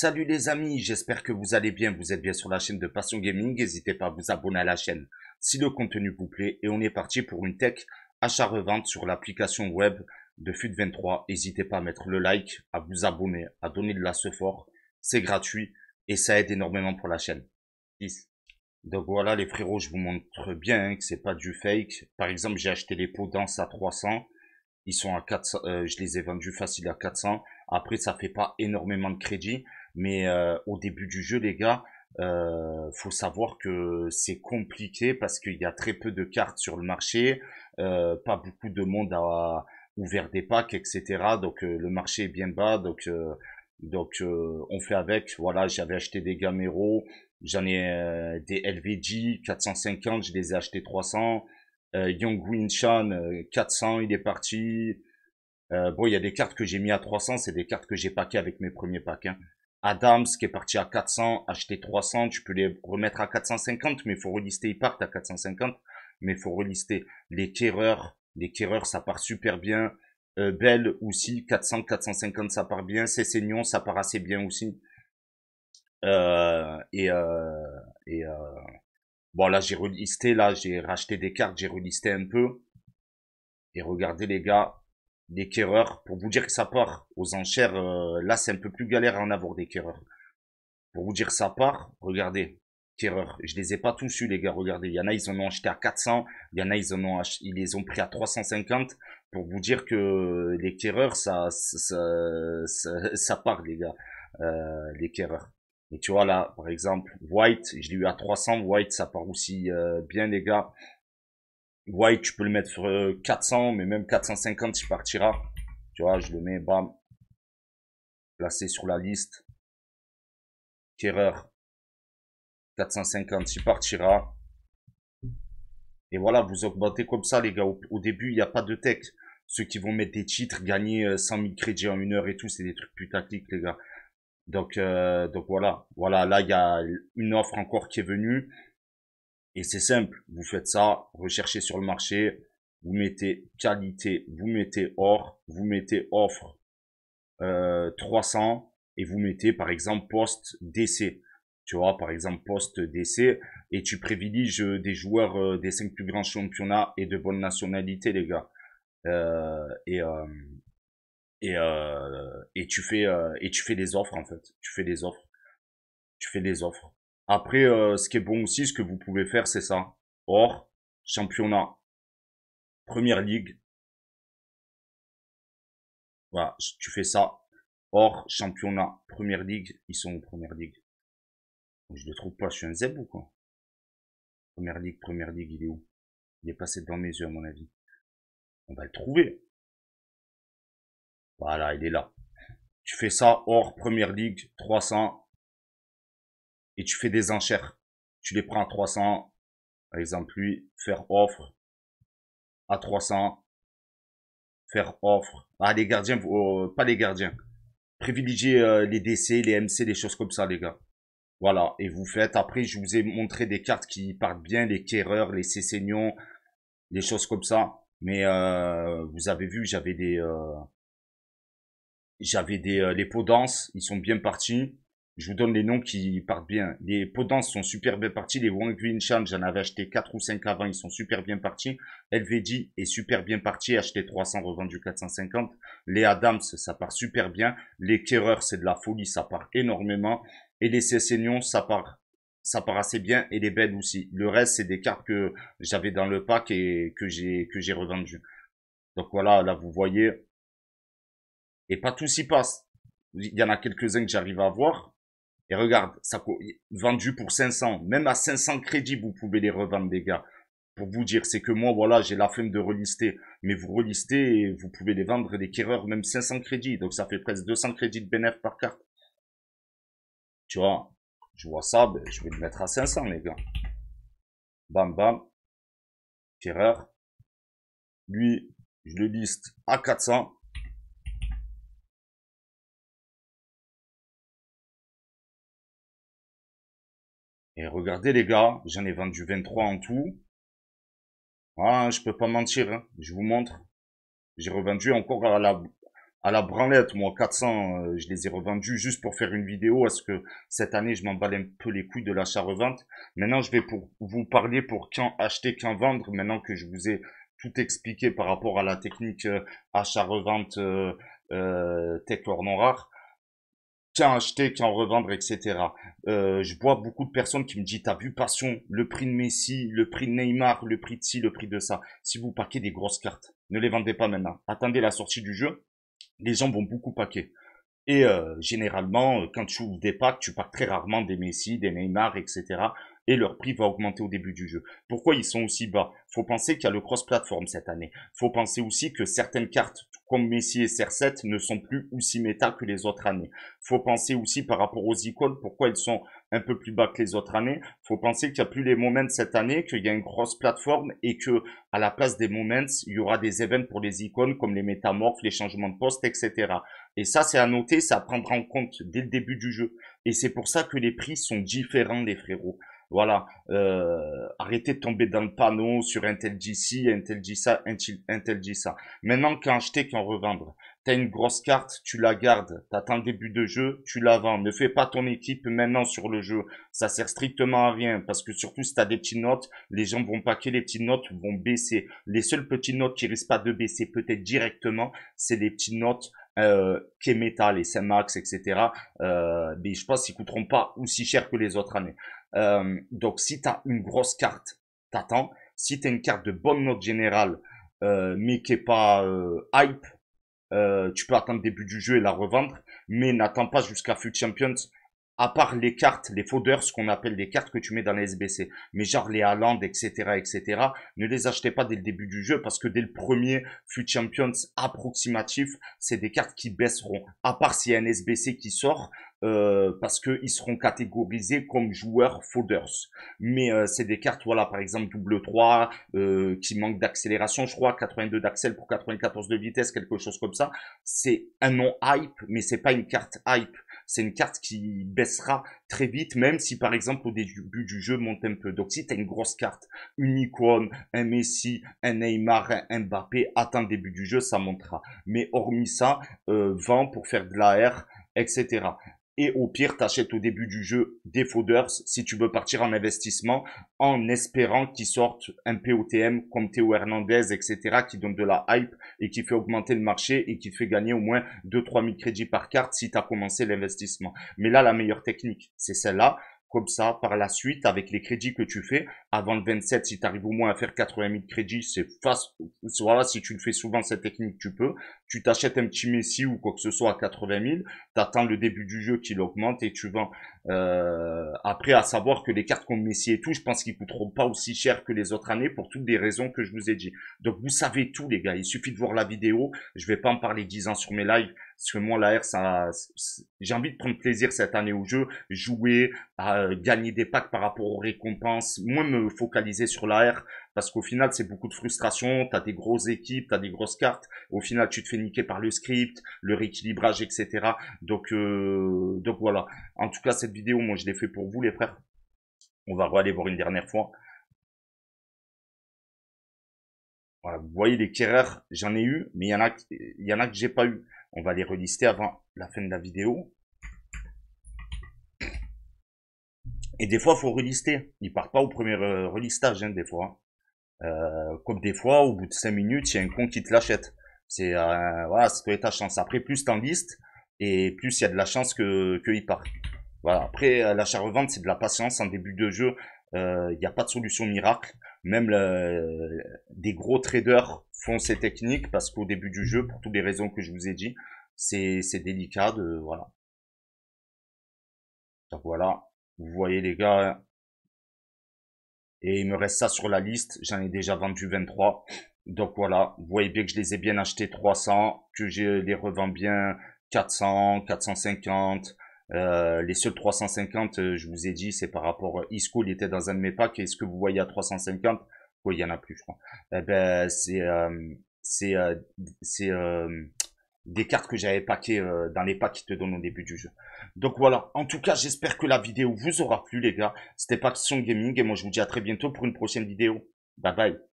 Salut les amis, j'espère que vous allez bien, vous êtes bien sur la chaîne de Passion Gaming, n'hésitez pas à vous abonner à la chaîne si le contenu vous plaît et on est parti pour une tech achat-revente sur l'application web de FUT23, n'hésitez pas à mettre le like, à vous abonner, à donner de la fort, c'est gratuit et ça aide énormément pour la chaîne. Donc voilà les frérots, je vous montre bien hein, que c'est pas du fake. Par exemple, j'ai acheté les pots denses à 300, ils sont à 400, euh, je les ai vendus faciles à 400. Après, ça fait pas énormément de crédit, mais euh, au début du jeu, les gars, euh, faut savoir que c'est compliqué parce qu'il y a très peu de cartes sur le marché, euh, pas beaucoup de monde a ouvert des packs, etc. Donc euh, le marché est bien bas, donc donc on fait avec. Voilà, j'avais acheté des Gamero, j'en ai des LVG 450, je les ai achetés 300. Euh, Young Winshan 400, il est parti. bon, il y a des cartes que j'ai mis à 300, c'est des cartes que j'ai paquées avec mes premiers packs. Hein. Adams qui est parti à 400, acheté 300, tu peux les remettre à 450, mais il faut relister, ils partent à 450, mais il faut relister. Les tireurs. les ça part super bien. Euh, Belle aussi, 400, 450, ça part bien. Cessignon, ça part assez bien aussi. Euh, et euh, et euh, bon, là, j'ai relisté, là, j'ai racheté des cartes, j'ai relisté un peu. Et regardez, les gars, des Pour vous dire que ça part aux enchères, euh, là c'est un peu plus galère à en avoir des Pour vous dire que ça part, regardez, quéreurs. Je les ai pas tous eu les gars, regardez. Il y en a ils en ont acheté à 400, il y en a ils en ont acheté. ils les ont pris à 350. Pour vous dire que les quéreurs ça ça, ça, part les gars, euh, les Et tu vois là, par exemple, White, je l'ai eu à 300, White ça part aussi euh, bien les gars. White, tu peux le mettre sur 400, euh, mais même 450, il partira. Tu vois, je le mets, bam, placé sur la liste. Terreur 450, il partira. Et voilà, vous augmentez comme ça, les gars. Au, début, il n'y a pas de tech. Ceux qui vont mettre des titres, gagner 100 euh, 000 crédits en une heure et tout, c'est des trucs putaclic, les gars. Donc, euh, donc voilà, voilà, là il y a une offre encore qui est venue. Et c'est simple, vous faites ça, recherchez sur le marché, vous mettez qualité, vous mettez or, vous mettez offre 300 euh, et vous mettez par exemple poste DC. Tu vois, par exemple poste DC et tu privilégies euh, des joueurs euh, des cinq plus grands championnats et de bonne nationalité, les gars. et et et tu fais et tu fais des offres en fait. Tu fais des offres. Tu fais des offres. Après, euh, ce qui est bon aussi, ce que vous pouvez faire, c'est ça. Or, championnat, première ligue. Voilà, tu fais ça. Or, championnat, première ligue, ils sont en première ligue. Je le trouve pas, je suis un zeb ou quoi Première ligue, première ligue, il est où Il est passé dans mes yeux, à mon avis. On va le trouver. Voilà, il est là. Tu fais ça, or, première ligue, 300, et tu fais des enchères. Tu les prends à 300, par exemple lui, faire offre à 300, faire offre. Ah, les gardiens, oh, pas les gardiens. Privilégiez euh, les DC, les MC, les choses comme ça, les gars. Voilà, et vous faites. Après, je vous ai montré des cartes qui partent bien, les Kerreurs, les saignons les choses comme ça. Mais euh, vous avez vu, j'avais des... Euh, j'avais des... les pots ils sont bien partis. Je vous donne les noms qui partent bien. Les Podence sont super bien partis. Les Wang Chan, j'en avais acheté 4 ou 5 avant, ils sont super bien partis. LVD est super bien parti, acheté 300, revendu 450. Les Adams, ça part super bien. Les Kerrers, c'est de la folie, ça part énormément. Et les Cessignon, ça part ça part assez bien et les belles aussi. Le reste, c'est des cartes que j'avais dans le pack et que j'ai que j'ai revendu. Donc voilà, là vous voyez. Et pas tout s'y passe. Il y en a quelques-uns que j'arrive à voir, et regarde, ça vendu pour 500, même à 500 crédits, vous pouvez les revendre, les gars. Pour vous dire, c'est que moi, voilà, j'ai la flemme de relister. Mais vous relistez et vous pouvez les vendre, des tireurs même 500 crédits. Donc ça fait presque 200 crédits de bénéfice par carte. Tu vois, je vois ça, ben, je vais le mettre à 500, les gars. Bam, bam. tireur. Lui, je le liste à 400. Et regardez les gars, j'en ai vendu 23 en tout. Ah, je peux pas mentir, hein. je vous montre. J'ai revendu encore à la, à la branlette, moi, 400, euh, je les ai revendus juste pour faire une vidéo, parce que cette année, je m'emballe un peu les couilles de l'achat-revente. Maintenant, je vais pour vous parler pour quand acheter, quand vendre, maintenant que je vous ai tout expliqué par rapport à la technique euh, achat-revente euh, non euh, rare acheter acheter, en revendre, etc. Euh, je vois beaucoup de personnes qui me disent, t'as vu Passion, le prix de Messi, le prix de Neymar, le prix de ci, le prix de ça. Si vous paquez des grosses cartes, ne les vendez pas maintenant. Attendez la sortie du jeu. Les gens vont beaucoup paquer. Et euh, généralement, euh, quand tu ouvres des packs, tu pars très rarement des Messi, des Neymar, etc. Et leur prix va augmenter au début du jeu. Pourquoi ils sont aussi bas Faut penser qu'il y a le cross-platform cette année. Faut penser aussi que certaines cartes comme Messi et CR7 ne sont plus aussi méta que les autres années. Faut penser aussi par rapport aux icônes, pourquoi ils sont un peu plus bas que les autres années. Faut penser qu'il n'y a plus les moments cette année, qu'il y a une grosse plateforme et que à la place des moments, il y aura des événements pour les icônes comme les métamorphes, les changements de poste, etc. Et ça, c'est à noter, ça à prendre en compte dès le début du jeu. Et c'est pour ça que les prix sont différents, les frérots. Voilà, euh, arrêtez de tomber dans le panneau sur Intel GC, Intel GSA, Intel GSA. Maintenant, qu'en acheter, qu'en revendre. as une grosse carte, tu la gardes. T'attends début de jeu, tu la vends. Ne fais pas ton équipe maintenant sur le jeu. Ça sert strictement à rien parce que surtout si t'as des petites notes, les gens vont paquer, les petites notes vont baisser. Les seules petites notes qui risquent pas de baisser peut-être directement, c'est les petites notes euh, Kemeta, les Semax, etc. Euh, mais je pense qu'ils coûteront pas aussi cher que les autres années. Euh, donc si tu as une grosse carte, t'attends. Si tu as une carte de bonne note générale, euh, mais qui est pas euh, hype, euh, tu peux attendre le début du jeu et la revendre. Mais n'attends pas jusqu'à Foot Champions à part les cartes, les folders, ce qu'on appelle les cartes que tu mets dans les SBC, mais genre les Haaland, etc., etc., ne les achetez pas dès le début du jeu parce que dès le premier FUT Champions approximatif, c'est des cartes qui baisseront. À part s'il y a un SBC qui sort, euh, parce ils seront catégorisés comme joueurs folders. Mais euh, c'est des cartes, voilà, par exemple, double 3, euh, qui manque d'accélération, je crois, 82 d'accel pour 94 de vitesse, quelque chose comme ça. C'est un nom hype, mais c'est pas une carte hype c'est une carte qui baissera très vite, même si par exemple au début du jeu monte un peu. Donc si t'as une grosse carte, une icône, un Messi, un Neymar, un Mbappé, attends début du jeu, ça montera. Mais hormis ça, euh, vent pour faire de la R, etc. Et au pire, t'achètes au début du jeu des fodders si tu veux partir en investissement en espérant qu'ils sortent un POTM comme Théo Hernandez, etc., qui donne de la hype et qui fait augmenter le marché et qui fait gagner au moins 2-3 000 crédits par carte si tu as commencé l'investissement. Mais là, la meilleure technique, c'est celle-là comme ça par la suite avec les crédits que tu fais. Avant le 27, si tu arrives au moins à faire 80 000 crédits, c'est face, voilà, si tu le fais souvent cette technique, tu peux. Tu t'achètes un petit Messi ou quoi que ce soit à 80 000, t'attends le début du jeu qu'il augmente et tu vends. Euh, après, à savoir que les cartes comme Messi et tout, je pense qu'ils coûteront pas aussi cher que les autres années pour toutes les raisons que je vous ai dit. Donc vous savez tout les gars, il suffit de voir la vidéo. Je vais pas en parler 10 ans sur mes lives. Parce que moi, l'AR, ça, j'ai envie de prendre plaisir cette année au jeu, jouer, euh, gagner des packs par rapport aux récompenses, moins me focaliser sur l'AR, parce qu'au final, c'est beaucoup de frustration, t'as des grosses équipes, t'as des grosses cartes, au final, tu te fais niquer par le script, le rééquilibrage, etc. Donc, euh, donc voilà. En tout cas, cette vidéo, moi, je l'ai fait pour vous, les frères. On va aller voir une dernière fois. Voilà, vous voyez les querreurs, j'en ai eu, mais il y en a, il y en a que j'ai pas eu. On va les relister avant la fin de la vidéo. Et des fois, il faut relister. Il part pas au premier euh, relistage, hein, des fois. Hein. Euh, comme des fois, au bout de 5 minutes, il y a un con qui te l'achète. C'est euh, voilà, c'est toi et ta chance. Après, plus en listes et plus il y a de la chance que qu'il part. Après, l'achat revente, c'est de la patience. En début de jeu, il n'y a pas de solution miracle. Même le, des gros traders font ces techniques parce qu'au début du jeu, pour toutes les raisons que je vous ai dit, c'est délicat de voilà. Donc voilà, vous voyez les gars. Et il me reste ça sur la liste. J'en ai déjà vendu 23. Donc voilà, vous voyez bien que je les ai bien achetés 300, que je les revends bien 400, 450. Euh, les seuls 350, euh, je vous ai dit, c'est par rapport à euh, Isco, il était dans un de mes packs. est ce que vous voyez à 350, oui, il y en a plus, je crois. Eh ben, c'est c'est des cartes que j'avais paquées dans les packs qui te donnent au début du jeu. Donc voilà. En tout cas, j'espère que la vidéo vous aura plu, les gars. C'était Paction Gaming et moi je vous dis à très bientôt pour une prochaine vidéo. Bye bye.